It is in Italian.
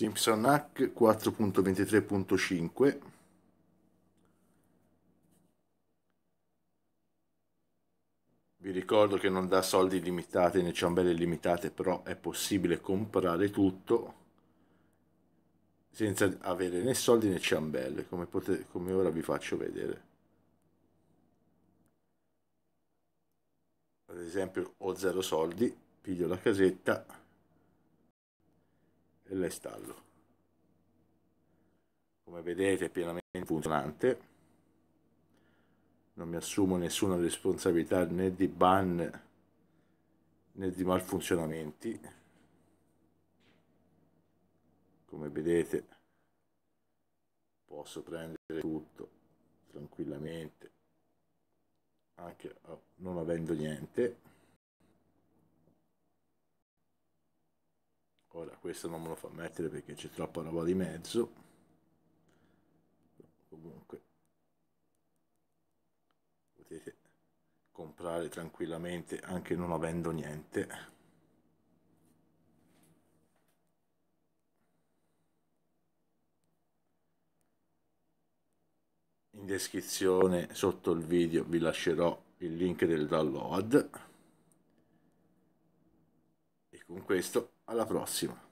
Simpson Hack 4.23.5 Vi ricordo che non dà soldi limitati né ciambelle limitate, però è possibile comprare tutto senza avere né soldi né ciambelle, come, potete, come ora vi faccio vedere. Ad esempio ho zero soldi, piglio la casetta e le stallo come vedete è pienamente funzionante non mi assumo nessuna responsabilità né di ban né di malfunzionamenti come vedete posso prendere tutto tranquillamente anche oh, non avendo niente ora questo non me lo fa mettere perché c'è troppa roba di mezzo comunque potete comprare tranquillamente anche non avendo niente in descrizione sotto il video vi lascerò il link del download con questo, alla prossima.